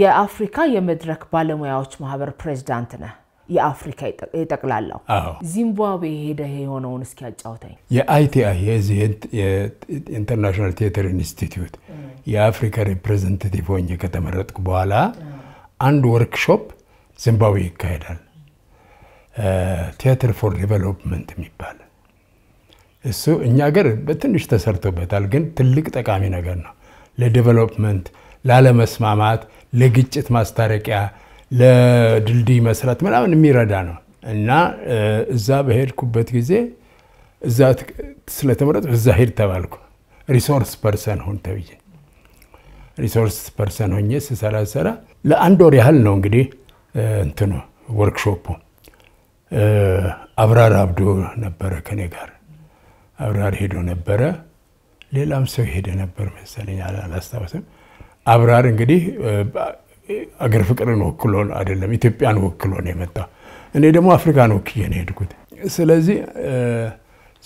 የአፍሪካ የመድረክ ባለሙያዎች ማህበር ፕሬዚዳንት ነህ። የአፍሪካ የጠቅላላው ዚምባብዌ ሄደ የሆነውን እስኪ ያጫውተኝ። የአይቲአይ የዚህ ኢንተርናሽናል ቲያትር ኢንስቲትዩት የአፍሪካ ሪፕሬዘንታቲቭ ሆኜ ከተመረጥኩ በኋላ አንድ ወርክሾፕ ዚምባብዌ ይካሄዳል። ቲያትር ፎር ዲቨሎፕመንት የሚባል እሱ እኛ ሀገር በትንሽ ተሰርቶበታል፣ ግን ትልቅ ጠቃሚ ነገር ነው ለዲቨሎፕመንት ላለመስማማት ለግጭት ማስታረቂያ፣ ለድልድይ መስራት ምናምን የሚረዳ ነው እና እዛ በሄድኩበት ጊዜ እዛ ስለተመረጥ እዛ ሄድ ተባልኩ። ሪሶርስ ፐርሰን ሆን ተብዬ ሪሶርስ ፐርሰን ሆኜ ስሰራሰራ ለአንድ ወር ያህል ነው እንግዲህ እንትኑ ወርክሾፑ። አብራር አብዶ ነበረ ከኔ ጋር አብራር ሄዶ ነበረ። ሌላም ሰው ሄደ ነበር መሰለኝ አላስታውስም። አብራር እንግዲህ አገር ፍቅርን ወክሎን አይደለም ኢትዮጵያን ወክሎን የመጣ እኔ ደግሞ አፍሪካን ወክዬ ነው የሄድኩት። ስለዚህ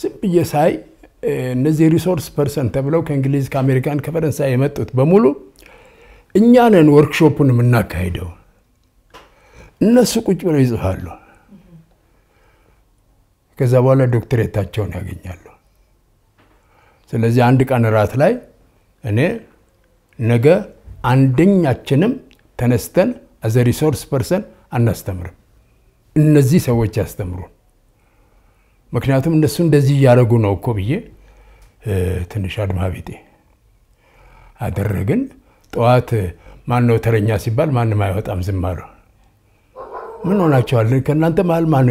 ዝም ብዬ ሳይ እነዚህ ሪሶርስ ፐርሰን ተብለው ከእንግሊዝ ከአሜሪካን ከፈረንሳይ የመጡት በሙሉ እኛ ነን ወርክሾፑን የምናካሄደው እነሱ ቁጭ ብለው ይጽፋሉ። ከዛ በኋላ ዶክትሬታቸውን ያገኛሉ። ስለዚህ አንድ ቀን እራት ላይ እኔ ነገ አንደኛችንም ተነስተን አዘ ሪሶርስ ፐርሰን አናስተምርም። እነዚህ ሰዎች ያስተምሩን። ምክንያቱም እነሱ እንደዚህ እያደረጉ ነው እኮ ብዬ ትንሽ አድማ ቤጤ አደረግን። ጠዋት ማን ነው ተረኛ ሲባል ማንም አይወጣም፣ ዝም አሉ። ምን ሆናቸዋል? ከእናንተ መሀል ማን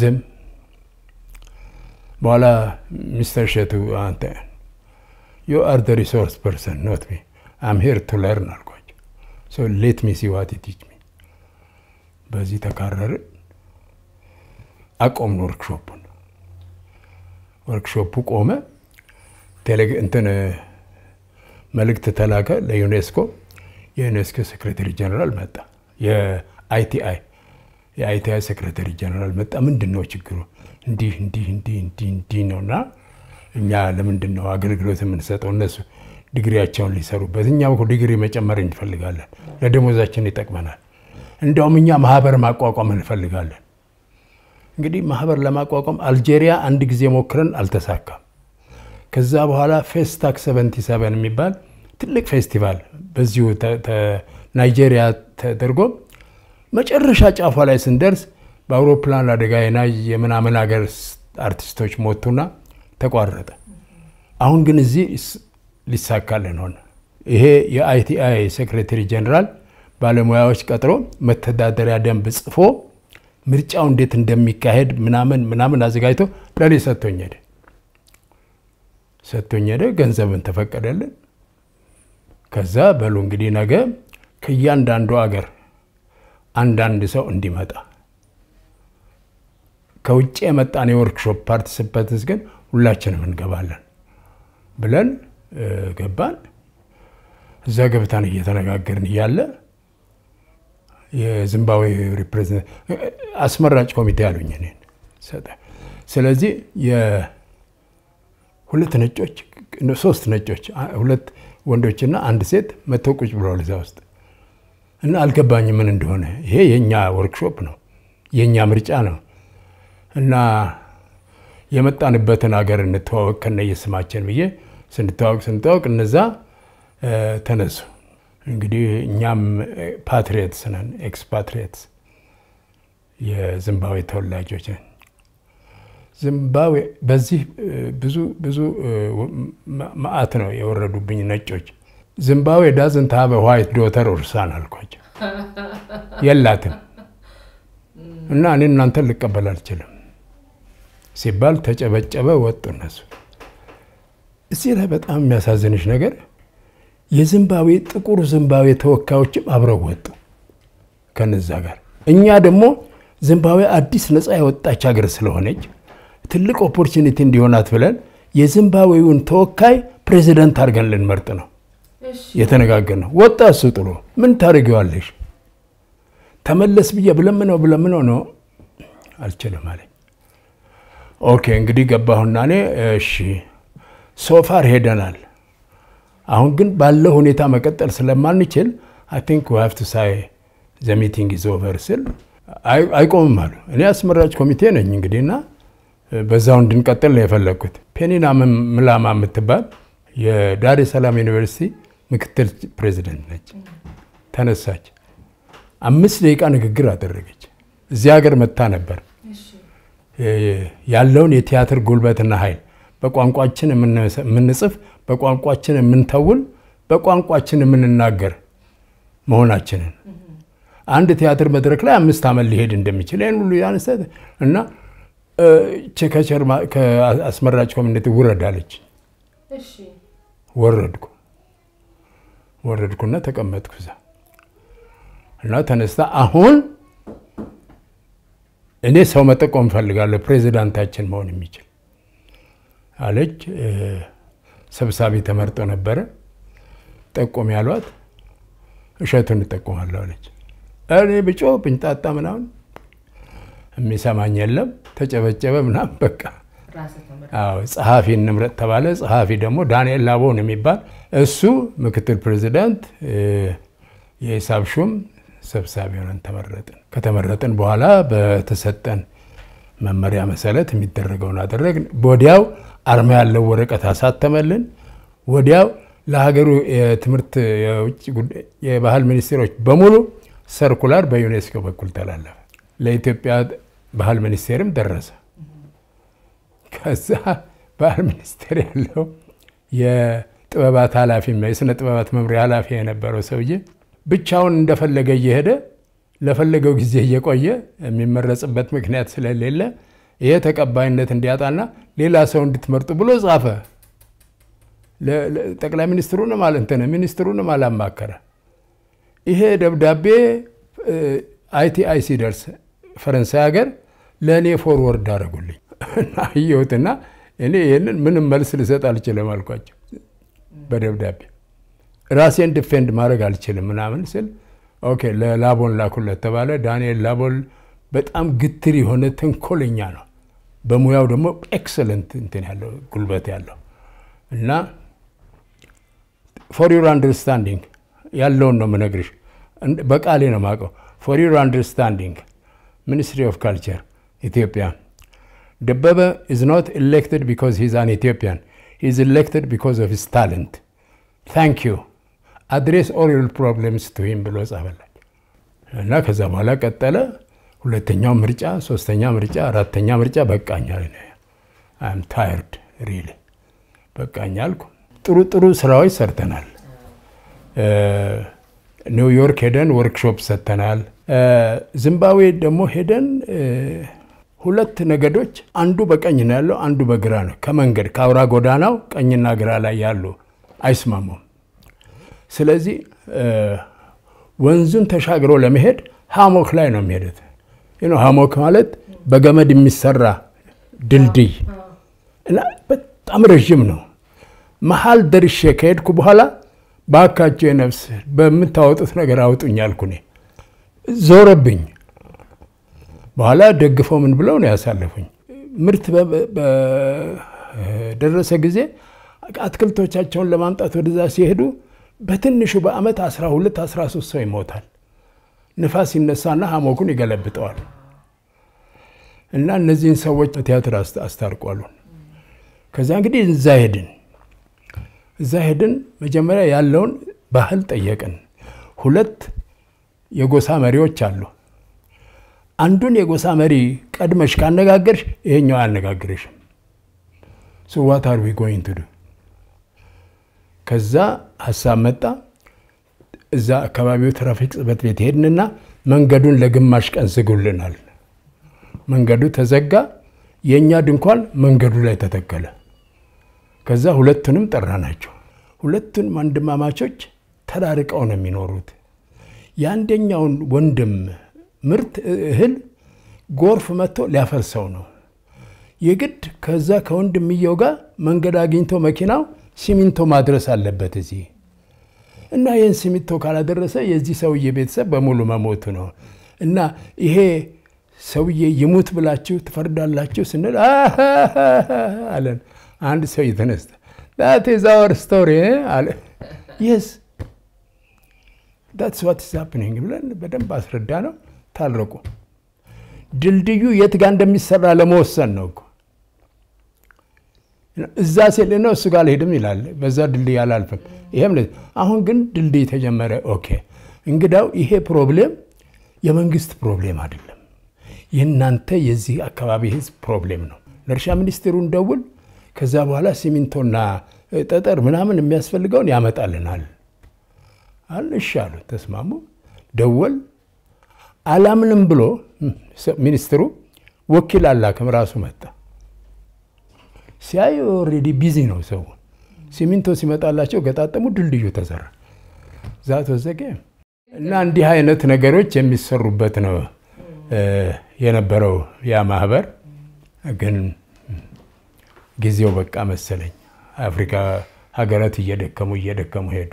ዝም። በኋላ ሚስተር ሸቱ አንተ ዩ አር ሪሶርስ ፐርሰን ኖት ሚ አም ሄር ቱ ለርን አልኳቸው። ሶ ሌት ሚ ሲ ዋት ቲች ሚ። በዚህ ተካረርን፣ አቆምን ወርክሾፑን። ወርክሾፑ ቆመ። እንትን መልእክት ተላከ ለዩኔስኮ። የዩኔስኮ ሴክሬታሪ ጀነራል መጣ። የአይቲአይ የአይቲአይ ሴክሬታሪ ጀነራል መጣ። ምንድን ነው ችግሩ? እንዲህ እንዲህ እንዲህ እንዲህ እንዲህ ነው እና እኛ ለምንድን ነው አገልግሎት የምንሰጠው? እነሱ ዲግሪያቸውን ሊሰሩበት። እኛም እኮ ዲግሪ መጨመር እንፈልጋለን፣ ለደሞዛችን ይጠቅመናል። እንደውም እኛ ማህበር ማቋቋም እንፈልጋለን። እንግዲህ ማህበር ለማቋቋም አልጄሪያ አንድ ጊዜ ሞክረን አልተሳካም። ከዛ በኋላ ፌስታክ 77 የሚባል ትልቅ ፌስቲቫል በዚሁ ናይጄሪያ ተደርጎ መጨረሻ ጫፏ ላይ ስንደርስ በአውሮፕላን አደጋ የና የምናምን ሀገር አርቲስቶች ሞቱና ተቋረጠ። አሁን ግን እዚህ ሊሳካልን ሆነ። ይሄ የአይቲአይ ሴክሬታሪ ጀኔራል ባለሙያዎች ቀጥሮ መተዳደሪያ ደንብ ጽፎ ምርጫው እንዴት እንደሚካሄድ ምናምን ምናምን አዘጋጅቶ ለእኔ ሰጥቶኝ ሄደ ሰጥቶኝ ሄደ። ገንዘብን ተፈቀደልን። ከዛ በሉ እንግዲህ ነገ ከእያንዳንዱ አገር አንዳንድ ሰው እንዲመጣ ከውጭ የመጣን የወርክሾፕ ፓርቲሲፐንትስ ግን ሁላችንም እንገባለን ብለን ገባን። እዛ ገብታን እየተነጋገርን እያለ የዚምባብዌ ሪፕሬዘንት አስመራጭ ኮሚቴ አሉኝ እኔን። ስለዚህ ሁለት ነጮች ሶስት ነጮች ሁለት ወንዶችና አንድ ሴት መቶ ቁጭ ብለዋል እዛ ውስጥ እና አልገባኝ ምን እንደሆነ። ይሄ የእኛ ወርክሾፕ ነው፣ የእኛ ምርጫ ነው እና የመጣንበትን ሀገር እንተዋወቅ ከነየስማችን ብዬ ስንታወቅ ስንታወቅ እነዛ ተነሱ። እንግዲህ እኛም ፓትሪየትስ ነን፣ ኤክስፓትሪየትስ የዚምባብዌ ተወላጆች ነን። ዚምባብዌ በዚህ ብዙ ብዙ ማአት ነው የወረዱብኝ ነጮች። ዚምባብዌ ዳዝንት ሀቭ ዋይት ዶተር ኦርሳን አልኳቸው። የላትም እና እኔ እናንተን ልቀበል አልችልም ሲባል ተጨበጨበ፣ ወጡ እነሱ። እዚህ ላይ በጣም የሚያሳዝንሽ ነገር የዚምባብዌ ጥቁር ዚምባብዌ ተወካዮችም አብረው ወጡ ከነዛ ጋር። እኛ ደግሞ ዚምባብዌ አዲስ ነፃ የወጣች ሀገር ስለሆነች ትልቅ ኦፖርቹኒቲ እንዲሆናት ብለን የዚምባብዌውን ተወካይ ፕሬዚደንት አድርገን ልንመርጥ ነው ነው። ወጣ እሱ ጥሎ ምን ታደርጊዋለሽ? ተመለስ ብዬ ብለምነው ብለምነው ነው አልችልም አለኝ። ኦኬ እንግዲህ ገባሁና እኔ እሺ ሶፋር ሄደናል። አሁን ግን ባለው ሁኔታ መቀጠል ስለማንችል አይ ቲንክ ዊ ሃቭ ቱ ሳይ ዘ ሚቲንግ ኢዝ ኦቨር ስል አይቆምም አሉ። እኔ አስመራጭ ኮሚቴ ነኝ እንግዲህና በዛው እንድንቀጥል ነው የፈለግኩት። ፔኒና ምላማ የምትባል የዳሬ ሰላም ዩኒቨርሲቲ ምክትል ፕሬዚደንት ነች። ተነሳች። አምስት ደቂቃ ንግግር አደረገች። እዚህ ሀገር መታ ነበር ያለውን የቲያትር ጉልበትና ኃይል በቋንቋችን የምንጽፍ፣ በቋንቋችን የምንተውል፣ በቋንቋችን የምንናገር መሆናችንን አንድ ቲያትር መድረክ ላይ አምስት ዓመት ሊሄድ እንደሚችል ይህን ሁሉ ያነሰ እና ከቸር ከአስመራጭ ኮሚኒቲ ውረድ አለች። ወረድኩ ወረድኩና ተቀመጥኩ እዛ እና ተነስታ አሁን እኔ ሰው መጠቆም እፈልጋለሁ ፕሬዚዳንታችን መሆን የሚችል አለች። ሰብሳቢ ተመርጦ ነበረ። ጠቆም ያሏት እሸቱን እጠቁማለሁ አለች። እኔ ብጮ ብንጣጣ ምናምን የሚሰማኝ የለም። ተጨበጨበ ምናምን በቃ ጸሐፊ እንምረጥ ተባለ። ጸሐፊ ደግሞ ዳንኤል ላቦን የሚባል እሱ ምክትል ፕሬዚዳንት፣ የሂሳብ ሹም ሰብሳቢ ሆነን ተመረጥን። ከተመረጥን በኋላ በተሰጠን መመሪያ መሰረት የሚደረገውን አደረግን። ወዲያው አርማ ያለው ወረቀት አሳተመልን። ወዲያው ለሀገሩ የትምህርት የባህል ሚኒስቴሮች በሙሉ ሰርኩላር በዩኔስኮ በኩል ተላለፈ። ለኢትዮጵያ ባህል ሚኒስቴርም ደረሰ። ከዛ ባህል ሚኒስቴር ያለው የጥበባት ኃላፊ የስነ ጥበባት መምሪያ ኃላፊ የነበረው ሰውዬ ብቻውን እንደፈለገ እየሄደ ለፈለገው ጊዜ እየቆየ የሚመረጽበት ምክንያት ስለሌለ ይሄ ተቀባይነት እንዲያጣና ሌላ ሰው እንድትመርጡ ብሎ ጻፈ። ጠቅላይ ሚኒስትሩንም አልንተነ ሚኒስትሩንም አላማከረ። ይሄ ደብዳቤ አይቲአይ ሲደርስ ፈረንሳይ ሀገር ለእኔ ፎርወርድ አደረጉልኝ እና አየሁትና እኔ ይህንን ምንም መልስ ልሰጥ አልችልም አልኳቸው። በደብዳቤ ራሴን ዲፌንድ ማድረግ አልችልም ምናምን ስል ኦኬ ለላቦን ላኩለት ተባለ። ዳንኤል ላቦን በጣም ግትር የሆነ ተንኮለኛ ነው። በሙያው ደግሞ ኤክሰለንት እንትን ያለው ጉልበት ያለው እና ፎር ዩር አንደርስታንዲንግ ያለውን ነው የምነግርሽ። በቃሌ ነው የማውቀው። ፎር ዩር አንደርስታንዲንግ ሚኒስትሪ ኦፍ ካልቸር ኢትዮጵያ ደበበ ኢዝ ኖት ኤሌክትድ ቢኮዝ ሂዝ አን ኢትዮጵያን ሂዝ ኤሌክትድ ቢኮዝ ኦፍ ሂዝ ታለንት ታንክ ዩ አድሬስ ኦል ዮር ፕሮብለምስ ቱ ሂም ብሎ ጻፈላቸው እና ከዛ በኋላ ቀጠለ። ሁለተኛው ምርጫ፣ ሶስተኛ ምርጫ፣ አራተኛ ምርጫ በቃኛል። አም ታይርድ ሪል በቃኝ አልኩ። ጥሩ ጥሩ ስራዎች ሰርተናል። ኒውዮርክ ሄደን ወርክሾፕ ሰጥተናል። ዚምባብዌ ደግሞ ሄደን ሁለት ነገዶች አንዱ በቀኝ ነው ያለው፣ አንዱ በግራ ነው። ከመንገድ ከአውራ ጎዳናው ቀኝና ግራ ላይ ያሉ አይስማሙም። ስለዚህ ወንዙን ተሻግሮ ለመሄድ ሀሞክ ላይ ነው የሚሄዱት። ሀሞክ ማለት በገመድ የሚሰራ ድልድይ እና በጣም ረዥም ነው። መሀል ደርሼ ከሄድኩ በኋላ በአካቸው ነፍስ በምታወጡት ነገር አውጡኝ አልኩ። ዞረብኝ። በኋላ ደግፈው ምን ብለው ነው ያሳለፉኝ። ምርት በደረሰ ጊዜ አትክልቶቻቸውን ለማምጣት ወደዛ ሲሄዱ በትንሹ በአመት 12 13 ሰው ይሞታል። ንፋስ ይነሳና ሀሞኩን ይገለብጠዋል። እና እነዚህን ሰዎች ቲያትር አስታርቋሉን። ከዚያ እንግዲህ እዛ ሄድን እዛ ሄድን። መጀመሪያ ያለውን ባህል ጠየቅን። ሁለት የጎሳ መሪዎች አሉ። አንዱን የጎሳ መሪ ቀድመሽ ካነጋገርሽ ይሄኛው አያነጋግርሽም። ሶ ዋት አር ዊ ጎይንግ ቱ ዱ ከዛ ሀሳብ መጣ። እዛ አካባቢው ትራፊክ ጽሕፈት ቤት ሄድንና መንገዱን ለግማሽ ቀን ዝጉልናል። መንገዱ ተዘጋ። የእኛ ድንኳን መንገዱ ላይ ተተከለ። ከዛ ሁለቱንም ናቸው። ሁለቱን ወንድማማቾች ተራርቀው ነው የሚኖሩት። የአንደኛውን ወንድም ምርት እህል ጎርፍ መጥቶ ሊያፈርሰው ነው። የግድ ከዛ ከወንድምየው ጋር መንገድ አግኝቶ መኪናው ሲሚንቶ ማድረስ አለበት እዚህ እና ይህን ሲሚንቶ ካላደረሰ የዚህ ሰውዬ ቤተሰብ በሙሉ መሞቱ ነው እና ይሄ ሰውዬ ይሙት ብላችሁ ትፈርዳላችሁ ስንል አለን። አንድ ሰው የተነስተ ዳት ኢዝ አወር ስቶሪ አለ። የስ ዳትስ ዋት ኢዝ ሃፕኒንግ ብለን በደንብ አስረዳ ነው። ታረቁ። ድልድዩ የት ጋር እንደሚሰራ ለመወሰን ነው እኮ እዛ ሴል ነው እሱ ጋር አልሄድም ይላል። በዛ ድልድይ አላልፍም። ይሄም አሁን ግን ድልድይ ተጀመረ። ኦኬ እንግዳው ይሄ ፕሮብሌም የመንግስት ፕሮብሌም አይደለም። የእናንተ የዚህ አካባቢ ህዝብ ፕሮብሌም ነው። ለእርሻ ሚኒስቴሩን ደውል። ከዛ በኋላ ሲሚንቶና ጠጠር ምናምን የሚያስፈልገውን ያመጣልናል አልሽ አሉ። ተስማሙ። ደወል አላምንም ብሎ ሚኒስትሩ ወኪል አላክም፣ ራሱ መጣ። ሲያዩ ኦልሬዲ ቢዚ ነው ሰው። ሲሚንቶ ሲመጣላቸው ገጣጠሙ፣ ድልድዩ ተሰራ ዛት ወዘገ እና እንዲህ አይነት ነገሮች የሚሰሩበት ነው የነበረው ያ ማህበር። ግን ጊዜው በቃ መሰለኝ አፍሪካ ሀገራት እየደከሙ እየደከሙ ሄዱ።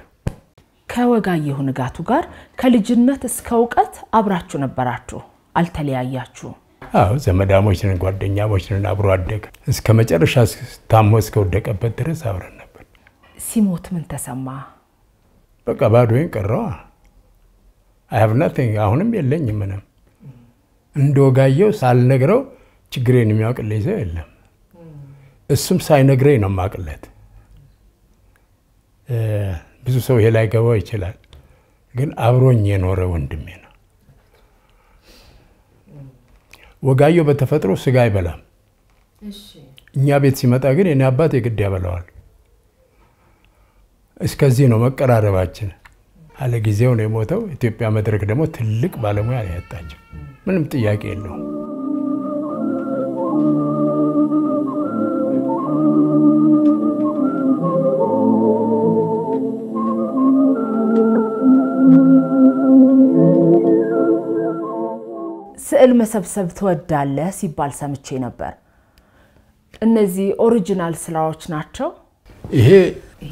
ከወጋየሁ ንጋቱ ጋር ከልጅነት እስከ እውቀት አብራችሁ ነበራችሁ፣ አልተለያያችሁም። አዎ ዘመዳሞች ነን፣ ጓደኛሞች ነን፣ አብሮ አደገ እስከ መጨረሻ ታሞ እስከወደቀበት ድረስ አብረን ነበር። ሲሞት ምን ተሰማ? በቃ ባዶዬን ቀረዋ። አይሀብናት አሁንም የለኝም ምንም። እንደ ሳልነግረው ችግሬን የሚያውቅልኝ ሰው የለም። እሱም ሳይነግረኝ ነው የማውቅለት። ብዙ ሰው ይሄ ላይ ገባው ይችላል፣ ግን አብሮኝ የኖረ ወንድሜ ነው። ወጋየሁ በተፈጥሮ ስጋ አይበላም። እኛ ቤት ሲመጣ ግን የኔ አባት የግድ ያበላዋል። እስከዚህ ነው መቀራረባችን። አለ ጊዜው ነው የሞተው። ኢትዮጵያ መድረክ ደግሞ ትልቅ ባለሙያ ያጣቸው ምንም ጥያቄ የለውም። ስዕል መሰብሰብ ትወዳለህ ሲባል ሰምቼ ነበር። እነዚህ ኦሪጂናል ስራዎች ናቸው? ይሄ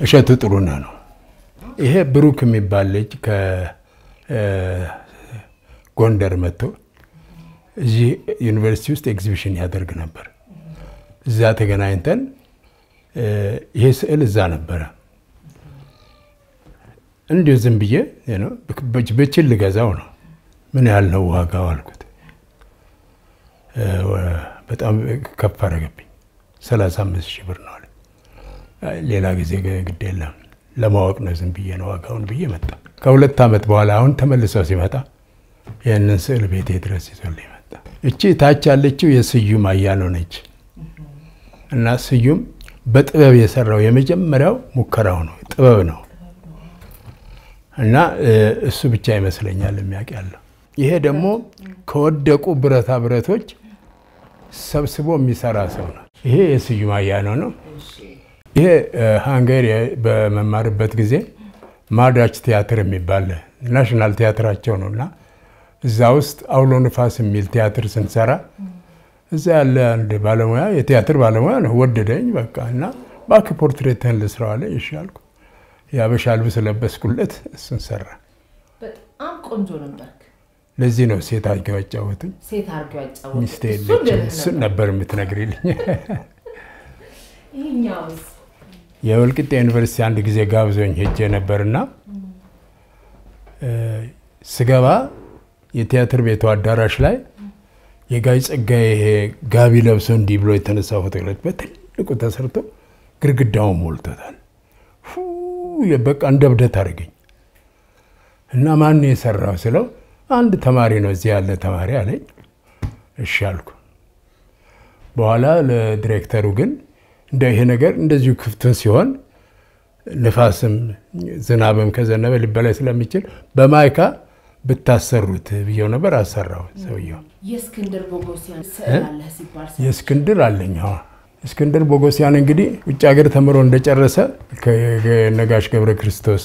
እሸቱ ጥሩነህ ነው። ይሄ ብሩክ የሚባል ልጅ ከጎንደር መጥቶ እዚህ ዩኒቨርሲቲ ውስጥ ኤግዚቢሽን ያደርግ ነበር። እዛ ተገናኝተን ይሄ ስዕል እዛ ነበረ። እንዲሁ ዝም ብዬ ብችል ልገዛው ነው። ምን ያህል ነው ዋጋው አልኩት። በጣም ከፍ አደረገብኝ። 35 አምስት ሺህ ብር ነው አለ። ሌላ ጊዜ ግድ የለም ለማወቅ ነው ዝም ብዬ ነው ዋጋውን ብዬ መጣ። ከሁለት ዓመት በኋላ አሁን ተመልሰው ሲመጣ ይህንን ስዕል ቤቴ ድረስ ይዞልኝ መጣ። እቺ ታች ያለችው የስዩም አያሌው ነች እና ስዩም በጥበብ የሰራው የመጀመሪያው ሙከራው ነው፣ ጥበብ ነው እና እሱ ብቻ ይመስለኛል የሚያውቅ ያለው። ይሄ ደግሞ ከወደቁ ብረታ ብረቶች ሰብስቦ የሚሰራ ሰው ነው። ይሄ የስዩም አያነው ነው። ይሄ ሃንገሪ በመማርበት ጊዜ ማዳች ቲያትር የሚባል ናሽናል ቲያትራቸው ነው እና እዛ ውስጥ አውሎ ንፋስ የሚል ቲያትር ስንሰራ እዛ ያለ አንድ ባለሙያ የቲያትር ባለሙያ ነው ወደደኝ። በቃ እና ባክ ፖርትሬትህን ልስራው አለኝ። እሺ አልኩ። የአበሻ ልብስ ለበስኩለት፣ እሱን ሰራ። በጣም ቆንጆ ነበር። ለዚህ ነው ሴት አድርገው ያጫወቱኝ። ሴት አድርገው ያጫወቱኝ የለችም። እሱን ነበር የምትነግሪልኝ። ይሄኛውስ የወልቂጤ ዩኒቨርሲቲ አንድ ጊዜ ጋብዞኝ ሄጄ ነበርና ስገባ የቲያትር ቤቱ አዳራሽ ላይ የጋይ ጸጋ ይሄ ጋቢ ለብሶ እንዲህ ብሎ የተነሳ ፎቶግራፍ በትልቁ ተሰርቶ ግድግዳውን ሞልቶታል። በቃ እንደ እብደት አድርገኝ እና ማን የሰራው ስለው አንድ ተማሪ ነው እዚህ ያለ ተማሪ አለኝ። እሺ አልኩ። በኋላ ለዲሬክተሩ ግን እንደ ይሄ ነገር እንደዚሁ ክፍትን ሲሆን ንፋስም ዝናብም ከዘነበ ሊበላይ ስለሚችል በማይካ ብታሰሩት ብየው ነበር። አሰራው ሰውየው። የእስክንድር አለኝ። እስክንድር ቦጎሲያን እንግዲህ ውጭ ሀገር ተምሮ እንደጨረሰ ከነጋሽ ገብረ ክርስቶስ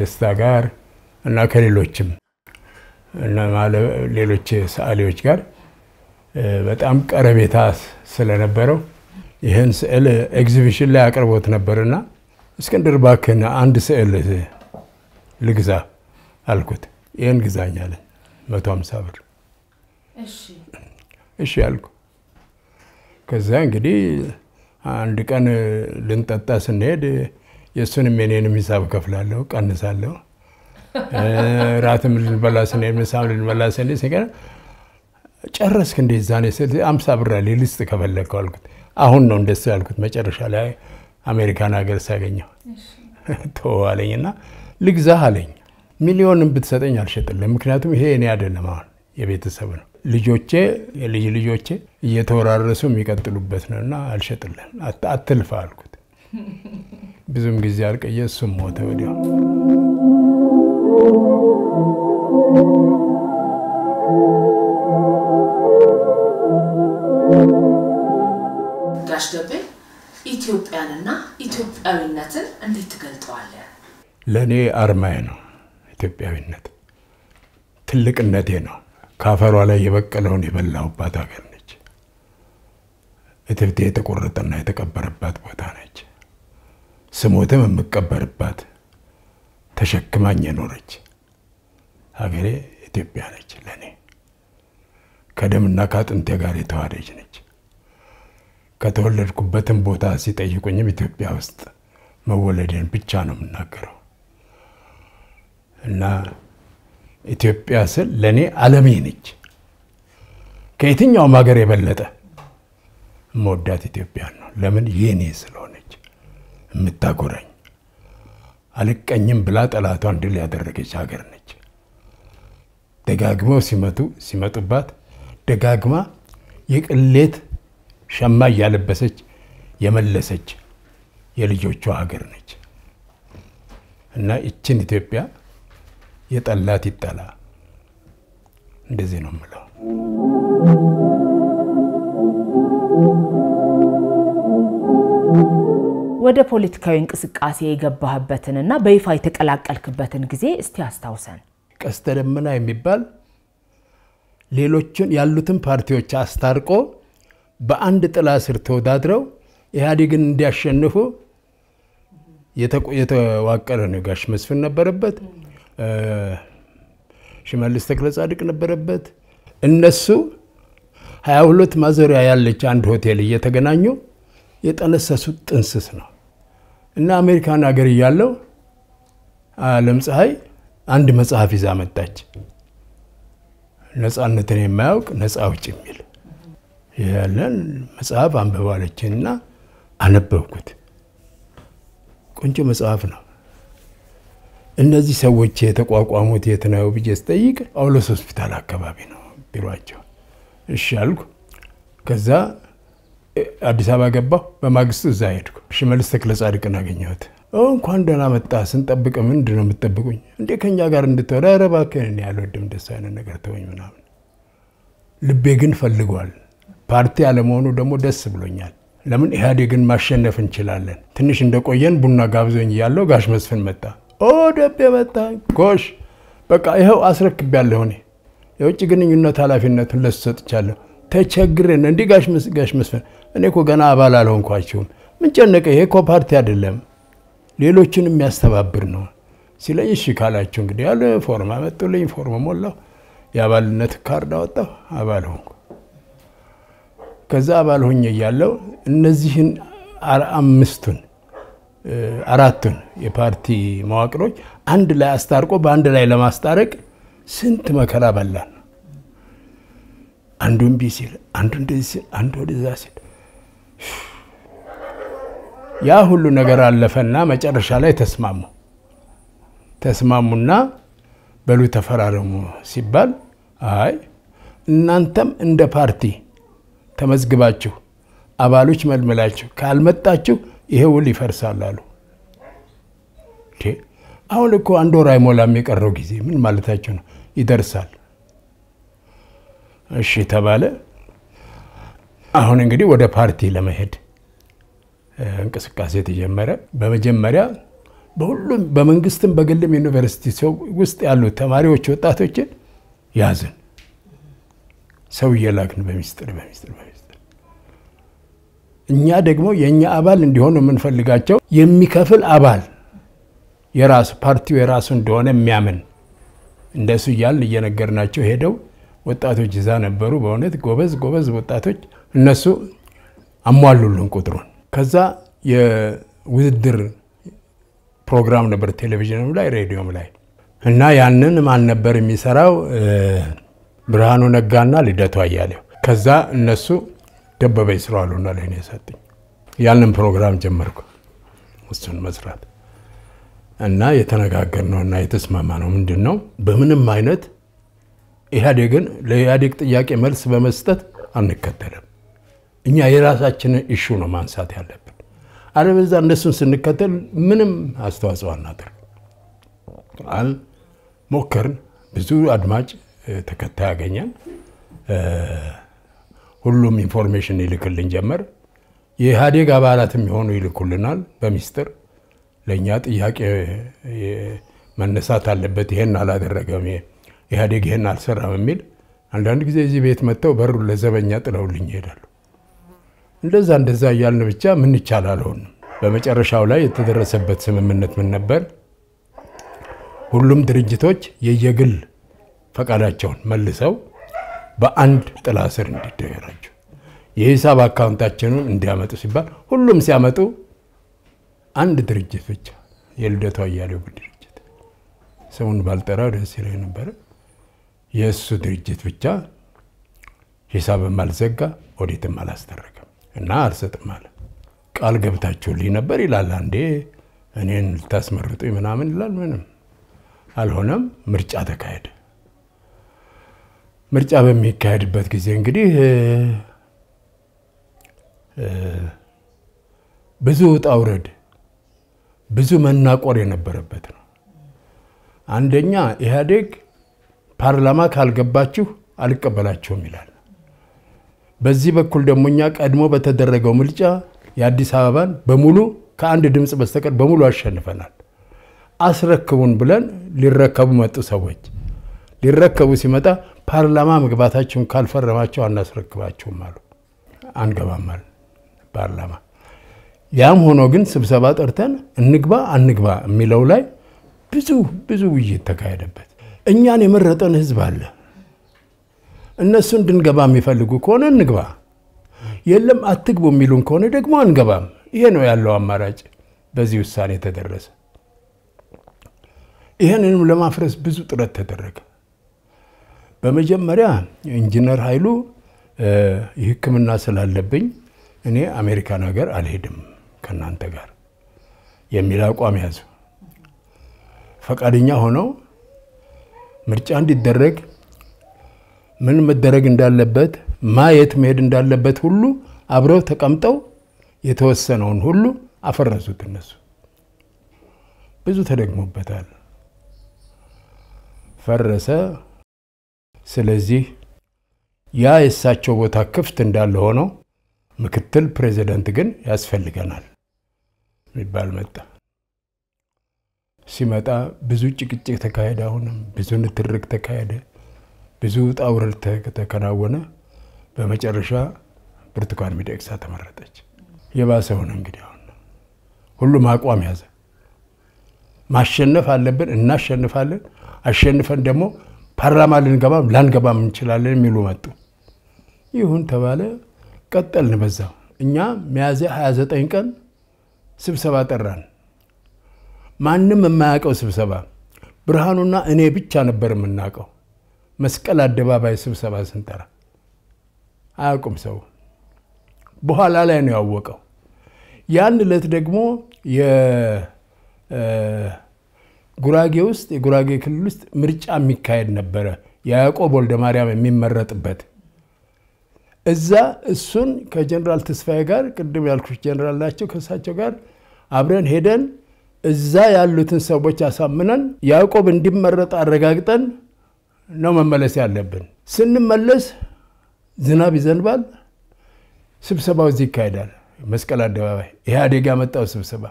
ደስታ ጋር እና ከሌሎችም እና ሌሎች ሰዓሊዎች ጋር በጣም ቀረቤታ ስለነበረው ይህን ስዕል ኤግዚቢሽን ላይ አቅርቦት ነበርና እስክንድር እባክህን አንድ ስዕል ልግዛ አልኩት። ይህን ግዛኝ አለ መቶ ሀምሳ ብር። እሺ አልኩ። ከዚያ እንግዲህ አንድ ቀን ልንጠጣ ስንሄድ የእሱንም የኔንም ሂሳብ ከፍላለሁ፣ ቀንሳለሁ። ራትም ልንበላ ስ ምሳም ልንበላ ስ ሲገር ጨረስክ እንዴ ዛኔ ስ አምሳ ብር አለ ልስጥ ከፈለግከው አልኩት። አሁን ነው እንደሱ ያልኩት። መጨረሻ ላይ አሜሪካን ሀገር ሳገኘው ተወው አለኝና ልግዛህ አለኝ። ሚሊዮንም ብትሰጠኝ አልሸጥልህም፣ ምክንያቱም ይሄ እኔ አይደለም አሁን የቤተሰብ ነው። ልጆቼ የልጅ ልጆቼ እየተወራረሱ የሚቀጥሉበት ነው እና አልሸጥልህም፣ አትልፋ አልኩት። ብዙም ጊዜ አልቀየ፣ እሱም ሞተ ወዲያው። ጋሽ ደቤ ኢትዮጵያንና ኢትዮጵያዊነትን እንዴት ትገልጠዋለህ? ለእኔ አርማዬ ነው። ኢትዮጵያዊነት ትልቅነቴ ነው። ከአፈሯ ላይ የበቀለውን የበላሁባት ሀገር ነች። እትብቴ የተቆረጠና የተቀበረባት ቦታ ነች። ስሞትም የምቀበርባት ተሸክማኝ የኖረች ሀገሬ ኢትዮጵያ ነች። ለእኔ ከደምና ከአጥንቴ ጋር የተዋደች ነች። ከተወለድኩበትም ቦታ ሲጠይቁኝም ኢትዮጵያ ውስጥ መወለደን ብቻ ነው የምናገረው እና ኢትዮጵያ ስል ለእኔ ዓለሜ ነች። ከየትኛውም ሀገር የበለጠ መወዳት ኢትዮጵያ ነው። ለምን? የኔ ስለሆነች የምታጎረኝ አልቀኝም ብላ ጠላቷን ድል ያደረገች ሀገር ነች። ደጋግመው ሲመቱ ሲመጡባት ደጋግማ የቅሌት ሸማ እያለበሰች የመለሰች የልጆቿ ሀገር ነች እና ይችን ኢትዮጵያ የጠላት ይጠላ። እንደዚህ ነው የምለው። ወደ ፖለቲካዊ እንቅስቃሴ የገባህበትን እና በይፋ የተቀላቀልክበትን ጊዜ እስቲ አስታውሰን። ቀስተ ደመና የሚባል ሌሎችን ያሉትን ፓርቲዎች አስታርቆ በአንድ ጥላ ስር ተወዳድረው ኢህአዴግን እንዲያሸንፉ የተዋቀረ ነው። ጋሽ መስፍን ነበረበት፣ ሽመልስ ተክለ ጻድቅ ነበረበት። እነሱ ሀያ ሁለት ማዘሪያ ያለች አንድ ሆቴል እየተገናኙ የጠነሰሱት ጥንስስ ነው። እና አሜሪካን ሀገር እያለው ዓለም ፀሐይ አንድ መጽሐፍ ይዛ መጣች። ነፃነትን የማያውቅ ነፃ አውጭ የሚል ያለን መጽሐፍ አንብባለችና አነበብኩት። ቆንጆ መጽሐፍ ነው። እነዚህ ሰዎች የተቋቋሙት የት ነው ብዬ ስጠይቅ ጳውሎስ ሆስፒታል አካባቢ ነው ቢሯቸው። እሺ አልኩ። ከዛ አዲስ አበባ ገባሁ። በማግስቱ እዛ ሄድኩ። ሽመልስ ተክለ ጻድቅን አገኘሁት። እንኳን ደህና መጣ ስንጠብቅ ምንድን ነው የምትጠብቁኝ እንዴ? ከእኛ ጋር እንድትሆነ ረባክን ያልወድም ደስ አይነት ነገር ተወኝ ምናምን። ልቤ ግን ፈልጓል። ፓርቲ አለመሆኑ ደግሞ ደስ ብሎኛል። ለምን ኢህአዴግን ማሸነፍ እንችላለን። ትንሽ እንደቆየን ቡና ጋብዞኝ እያለው ጋሽ መስፍን መጣ። ኦ ደቤ መጣ ጎሽ፣ በቃ ይኸው አስረክቤያለሁ። እኔ የውጭ ግንኙነት ኃላፊነቱን ለሱ ሰጥቻለሁ። ተቸግረን እንዲ ጋሽ ጋሽ መስፍን እኔ እኮ ገና አባል አልሆንኳቸውም። ምን ጨነቀ? ይሄ እኮ ፓርቲ አይደለም፣ ሌሎችን የሚያስተባብር ነው ሲለኝ እሺ ካላቸው እንግዲህ ያለ ፎርም አመጡልኝ። ፎርም ሞላሁ፣ የአባልነት ካርድ አወጣሁ፣ አባል ሆንኩ። ከዛ አባል ሆኜ እያለሁ እነዚህን አምስቱን አራቱን የፓርቲ መዋቅሮች አንድ ላይ አስታርቆ በአንድ ላይ ለማስታረቅ ስንት መከራ በላን። አንዱ እምቢ ሲል፣ አንዱ እንደዚህ ሲል፣ አንዱ ወደዛ ሲል ያ ሁሉ ነገር አለፈና መጨረሻ ላይ ተስማሙ። ተስማሙና በሉ ተፈራረሙ ሲባል አይ እናንተም እንደ ፓርቲ ተመዝግባችሁ አባሎች መልምላችሁ ካልመጣችሁ ይሄ ውል ይፈርሳል አሉ። አሁን እኮ አንድ ወር አይሞላም የቀረው ጊዜ ምን ማለታቸው ነው? ይደርሳል እሺ ተባለ። አሁን እንግዲህ ወደ ፓርቲ ለመሄድ እንቅስቃሴ ተጀመረ። በመጀመሪያ በሁሉም በመንግስትም በግልም ዩኒቨርሲቲ ሰው ውስጥ ያሉት ተማሪዎች ወጣቶችን ያዝን። ሰው እየላክን በሚስጥር በሚስጥር በሚስጥር እኛ ደግሞ የእኛ አባል እንዲሆኑ የምንፈልጋቸው የሚከፍል አባል የራሱ ፓርቲው የራሱ እንደሆነ የሚያምን እንደሱ እያልን እየነገርናቸው ሄደው ወጣቶች እዛ ነበሩ። በእውነት ጎበዝ ጎበዝ ወጣቶች እነሱ አሟሉልን ቁጥሩን። ከዛ የውድድር ፕሮግራም ነበር ቴሌቪዥንም ላይ ሬዲዮም ላይ እና ያንን ማን ነበር የሚሰራው? ብርሃኑ ነጋና ልደቱ አያሌው። ከዛ እነሱ ደበበ ይስራዋሉና ለእኔ ሰጥኝ። ያንን ፕሮግራም ጀመርኩ እሱን መስራት እና የተነጋገር ነው እና የተስማማ ነው ምንድን ነው በምንም አይነት ኢህአዴግን ለኢህአዴግ ጥያቄ መልስ በመስጠት አንከተልም። እኛ የራሳችንን እሹ ነው ማንሳት ያለብን። አለበዛ እነሱን ስንከተል ምንም አስተዋጽኦ አናደርግ። ሞከርን፣ ብዙ አድማጭ ተከታይ ያገኛል። ሁሉም ኢንፎርሜሽን ይልክልን ጀመር። የኢህአዴግ አባላትም የሆኑ ይልኩልናል በሚስጥር ለእኛ ጥያቄ መነሳት አለበት፣ ይሄን አላደረገም ኢህአዴግ ይህን አልሰራም የሚል አንዳንድ ጊዜ እዚህ ቤት መጥተው በሩ ለዘበኛ ጥለውልኝ ይሄዳሉ። እንደዛ እንደዛ እያልን ብቻ ምን ይቻል አልሆንም። በመጨረሻው ላይ የተደረሰበት ስምምነት ምን ነበር? ሁሉም ድርጅቶች የየግል ፈቃዳቸውን መልሰው በአንድ ጥላ ስር እንዲደራጁ የሂሳብ አካውንታችንን እንዲያመጡ ሲባል ሁሉም ሲያመጡ አንድ ድርጅት ብቻ የልደቱ አያሌው ድርጅት ስሙን ባልጠራ ደስ ይለኝ ነበረ። የእሱ ድርጅት ብቻ ሂሳብም አልዘጋ ኦዲትም አላስደረገም እና አልሰጥም አለ። ቃል ገብታችሁልኝ ነበር ይላል አንዴ እኔን ልታስመርጡኝ ምናምን ይላል። ምንም አልሆነም። ምርጫ ተካሄደ። ምርጫ በሚካሄድበት ጊዜ እንግዲህ ብዙ ውጣ ውረድ፣ ብዙ መናቆር የነበረበት ነው። አንደኛ ኢህአዴግ ፓርላማ ካልገባችሁ አልቀበላችሁም ይላል። በዚህ በኩል ደግሞ እኛ ቀድሞ በተደረገው ምርጫ የአዲስ አበባን በሙሉ ከአንድ ድምፅ በስተቀር በሙሉ አሸንፈናል። አስረክቡን ብለን ሊረከቡ መጡ ሰዎች። ሊረከቡ ሲመጣ ፓርላማ መግባታችሁን ካልፈረማቸው አናስረክባቸውም አሉ። አንገባማል ፓርላማ። ያም ሆኖ ግን ስብሰባ ጠርተን እንግባ አንግባ የሚለው ላይ ብዙ ብዙ ውይይት ተካሄደበት። እኛን የመረጠን ህዝብ አለ። እነሱ እንድንገባ የሚፈልጉ ከሆነ እንግባ፣ የለም አትግቡ የሚሉን ከሆነ ደግሞ አንገባም። ይሄ ነው ያለው አማራጭ። በዚህ ውሳኔ ተደረሰ። ይህንንም ለማፍረስ ብዙ ጥረት ተደረገ። በመጀመሪያ ኢንጂነር ኃይሉ ሕክምና ስላለብኝ እኔ አሜሪካን ሀገር አልሄድም ከእናንተ ጋር የሚል አቋም ያዙ። ፈቃደኛ ሆነው ምርጫ እንዲደረግ ምን መደረግ እንዳለበት ማየት መሄድ እንዳለበት ሁሉ አብረው ተቀምጠው የተወሰነውን ሁሉ አፈረሱት። እነሱ ብዙ ተደግሞበታል፣ ፈረሰ። ስለዚህ ያ የእሳቸው ቦታ ክፍት እንዳለ ሆነው ምክትል ፕሬዚደንት ግን ያስፈልገናል የሚባል መጣ። ሲመጣ ብዙ ጭቅጭቅ ተካሄደ። አሁንም ብዙ ንትርክ ተካሄደ። ብዙ ውጣ ተከናወነ። በመጨረሻ ብርቱካን ሚደቅሳ ተመረጠች። የባሰ ሆነ እንግዲህ አሁን ሁሉም አቋም ያዘ። ማሸነፍ አለብን፣ እናሸንፋለን። አሸንፈን ደግሞ ፓርላማ ልንገባም ላንገባም እንችላለን የሚሉ መጡ። ይሁን ተባለ። ቀጠልን በዛ። እኛ ሚያዝያ 29 ቀን ስብሰባ ጠራን። ማንም የማያውቀው ስብሰባ ብርሃኑና እኔ ብቻ ነበር የምናውቀው። መስቀል አደባባይ ስብሰባ ስንጠራ አያውቁም ሰው። በኋላ ላይ ነው ያወቀው። ያን ዕለት ደግሞ የጉራጌ ውስጥ የጉራጌ ክልል ውስጥ ምርጫ የሚካሄድ ነበረ። የያዕቆብ ወልደ ማርያም የሚመረጥበት እዛ እሱን ከጀኔራል ተስፋዬ ጋር ቅድም ያልኩት ጀኔራል ናቸው ከእሳቸው ጋር አብረን ሄደን እዛ ያሉትን ሰዎች አሳምነን ያዕቆብ እንዲመረጥ አረጋግጠን ነው መመለስ ያለብን። ስንመለስ ዝናብ ይዘንባል። ስብሰባው እዚህ ይካሄዳል፣ መስቀል አደባባይ ኢህአዴግ ያመጣው ስብሰባ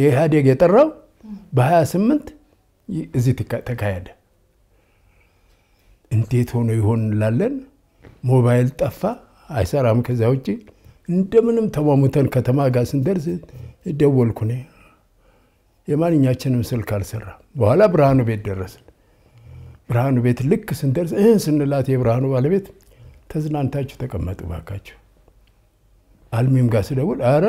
የኢህአዴግ የጠራው በ28 እዚህ ተካሄደ። እንዴት ሆኖ ይሆን እንላለን። ሞባይል ጠፋ፣ አይሰራም። ከዛ ውጭ እንደምንም ተሟሙተን ከተማ ጋር ስንደርስ ደወልኩ እኔ የማንኛችንም ስልክ አልሰራ። በኋላ ብርሃኑ ቤት ደረስን። ብርሃኑ ቤት ልክ ስንደርስ ይህን ስንላት የብርሃኑ ባለቤት ተዝናንታችሁ ተቀመጡ ባካችሁ። አልሚም ጋር ስደውል አረ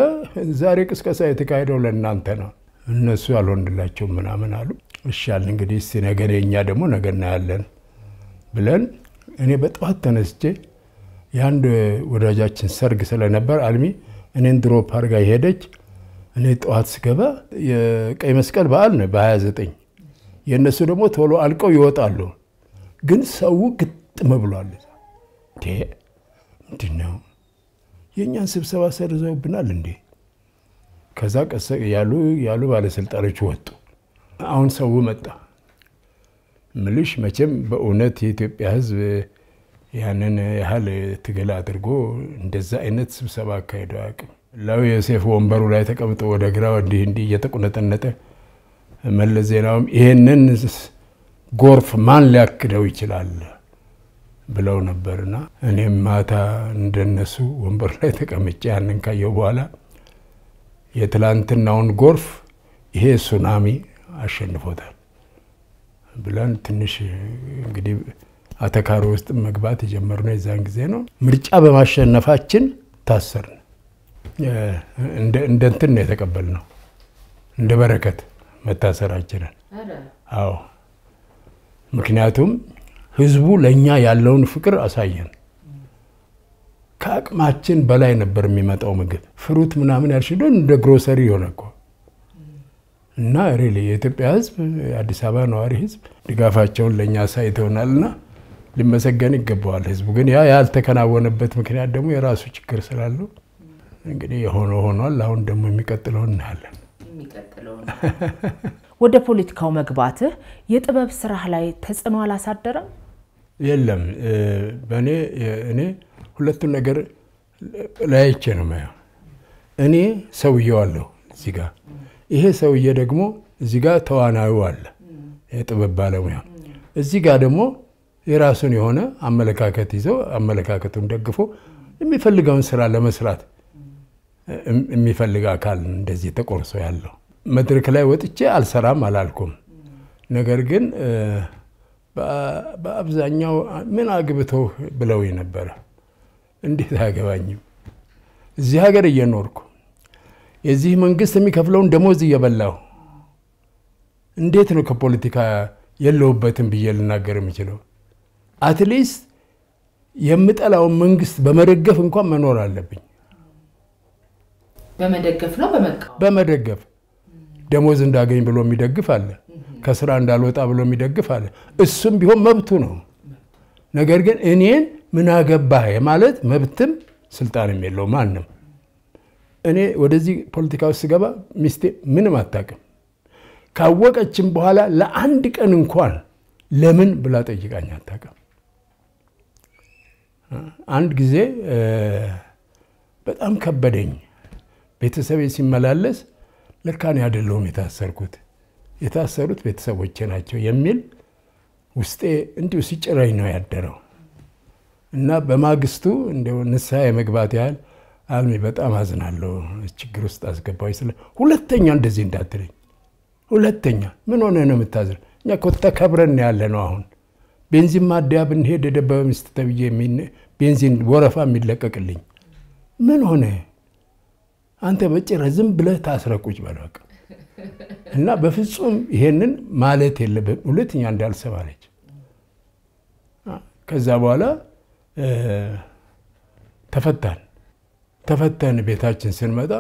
ዛሬ ቅስቀሳ የተካሄደው ለእናንተ ነው፣ እነሱ አልሆንላቸውም ምናምን አሉ። እሻል እንግዲህ እስቲ ነገ እኛ ደግሞ ነገ እናያለን ብለን እኔ በጠዋት ተነስቼ የአንድ ወዳጃችን ሰርግ ስለነበር አልሚ እኔን ድሮፕ አድርጋ የሄደች እኔ ጠዋት ስገባ የቀይ መስቀል በዓል ነው በ29 የእነሱ ደግሞ ቶሎ አልቀው ይወጣሉ። ግን ሰው ግጥም ብሏል። ምንድን ነው የእኛን ስብሰባ ሰርዘውብናል እንዴ? ከዛ ቀሰ ያሉ ያሉ ባለስልጣኖች ወጡ። አሁን ሰው መጣ። ምልሽ መቼም በእውነት የኢትዮጵያ ሕዝብ ያንን ያህል ትግል አድርጎ እንደዛ አይነት ስብሰባ አካሄደው አያውቅም። ላዊ ዮሴፍ ወንበሩ ላይ ተቀምጦ ወደ ግራ እንዲህ እንዲህ እየተቁነጠነጠ መለስ ዜናውም ይሄንን ጎርፍ ማን ሊያክደው ይችላል ብለው ነበርና እኔም ማታ እንደነሱ ወንበር ላይ ተቀምጬ ያንን ካየው በኋላ የትላንትናውን ጎርፍ ይሄ ሱናሚ አሸንፎታል ብለን ትንሽ እንግዲህ አተካሮ ውስጥ መግባት የጀመርነው የዛን ጊዜ ነው። ምርጫ በማሸነፋችን ታሰርን። እንደ እንትን ነው የተቀበልነው፣ እንደ በረከት መታሰራችንን። አዎ ምክንያቱም ህዝቡ ለእኛ ያለውን ፍቅር አሳየን። ከአቅማችን በላይ ነበር የሚመጣው ምግብ። ፍሩት ምናምን ያልሽዶ እንደ ግሮሰሪ የሆነ እኮ እና ሬሊ የኢትዮጵያ ህዝብ የአዲስ አበባ ነዋሪ ህዝብ ድጋፋቸውን ለእኛ አሳይተውናልና ሊመሰገን ይገባዋል። ህዝቡ ግን ያ ያልተከናወነበት ምክንያት ደግሞ የራሱ ችግር ስላለው እንግዲህ የሆነ ሆኗል። አሁን ደግሞ የሚቀጥለው እናያለን። ወደ ፖለቲካው መግባትህ የጥበብ ስራህ ላይ ተጽዕኖ አላሳደረም? የለም። በእኔ እኔ ሁለቱን ነገር ላያቼ ነው ማየው። እኔ ሰውየው አለሁ እዚህ ጋ፣ ይሄ ሰውዬ ደግሞ እዚህ ጋ ተዋናዩ አለ፣ የጥበብ ባለሙያ እዚህ ጋ ደግሞ የራሱን የሆነ አመለካከት ይዘው አመለካከቱን ደግፎ የሚፈልገውን ስራ ለመስራት የሚፈልግ አካል እንደዚህ ተቆርሶ ያለው። መድረክ ላይ ወጥቼ አልሰራም አላልኩም። ነገር ግን በአብዛኛው ምን አግብተው ብለው ነበረ። እንዴት አያገባኝም? እዚህ ሀገር እየኖርኩ የዚህ መንግስት የሚከፍለውን ደሞዝ እየበላሁ እንዴት ነው ከፖለቲካ የለውበትን ብዬ ልናገር የምችለው? አትሊስት የምጠላውን መንግስት በመደገፍ እንኳን መኖር አለብኝ። በመደገፍ ነው በመደገፍ ደሞዝ እንዳገኝ ብሎ የሚደግፍ አለ። ከስራ እንዳልወጣ ብሎ የሚደግፍ አለ። እሱም ቢሆን መብቱ ነው። ነገር ግን እኔን ምን አገባህ የማለት መብትም ስልጣንም የለው ማንም። እኔ ወደዚህ ፖለቲካ ውስጥ ስገባ ሚስቴ ምንም አታውቅም። ካወቀችም በኋላ ለአንድ ቀን እንኳን ለምን ብላ ጠይቃኝ አታውቅም። አንድ ጊዜ በጣም ከበደኝ። ቤተሰቤ ሲመላለስ ለካ እኔ አይደለሁም የታሰርኩት የታሰሩት ቤተሰቦች ናቸው የሚል ውስጤ እንዲሁ ሲጭረኝ ነው ያደረው እና በማግስቱ እንደው ንስሐ የመግባት ያህል አልሚ በጣም አዝናለሁ፣ ችግር ውስጥ አስገባኝ ስለ ሁለተኛ እንደዚህ እንዳትለኝ፣ ሁለተኛ ምን ሆነ ነው የምታዝር? እኛ እኮ ተከብረን ያለ ነው። አሁን ቤንዚን ማደያ ብንሄድ የደበበ ሚስት ተብዬ ቤንዚን ወረፋ የሚለቀቅልኝ ምን ሆነ አንተ በጭራሽ ዝም ብለህ ታስረህ ቁጭ በል በቃ እና በፍጹም ይሄንን ማለት የለብህም። ሁለተኛ እንዳልሰብ አለች። ከዛ በኋላ ተፈታን። ተፈተን ቤታችን ስንመጣ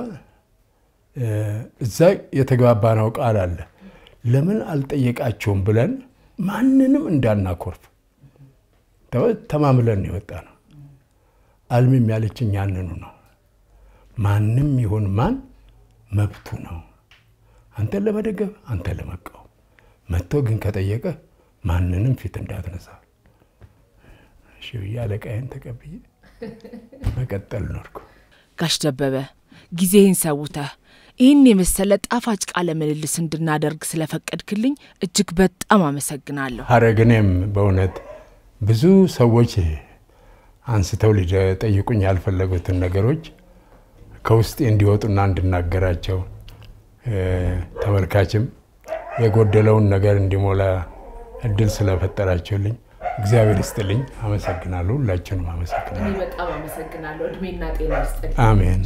እዛ የተግባባነው ቃል አለ። ለምን አልጠየቃቸውም ብለን ማንንም እንዳናኮርፍ ተማምለን የወጣ ነው። አልሚም ያለችኝ ያንኑ ነው። ማንም ይሁን ማን መብቱ ነው። አንተን ለመደገፍ አንተ ለመቃወም መጥቶ ግን ከጠየቀ ማንንም ፊት እንዳትነሳ። እሺ ብዬ አለቃዬን ተቀብዬ መቀጠል ኖርኩ። ጋሽ ደበበ ጊዜህን ሰውተህ ይህን የመሰለ ጣፋጭ ቃለ ምልልስ እንድናደርግ ስለፈቀድክልኝ እጅግ በጣም አመሰግናለሁ። አረግኔም በእውነት ብዙ ሰዎች አንስተው ሊጠይቁኝ ያልፈለጉትን ነገሮች ከውስጤ እንዲወጡና እንድናገራቸው ተመልካችም የጎደለውን ነገር እንዲሞላ እድል ስለፈጠራችሁልኝ እግዚአብሔር ይስጥልኝ። አመሰግናለሁ። ሁላችሁንም አመሰግናለሁ። በጣም እድሜና ጤና ይስጥልኝ። አሜን።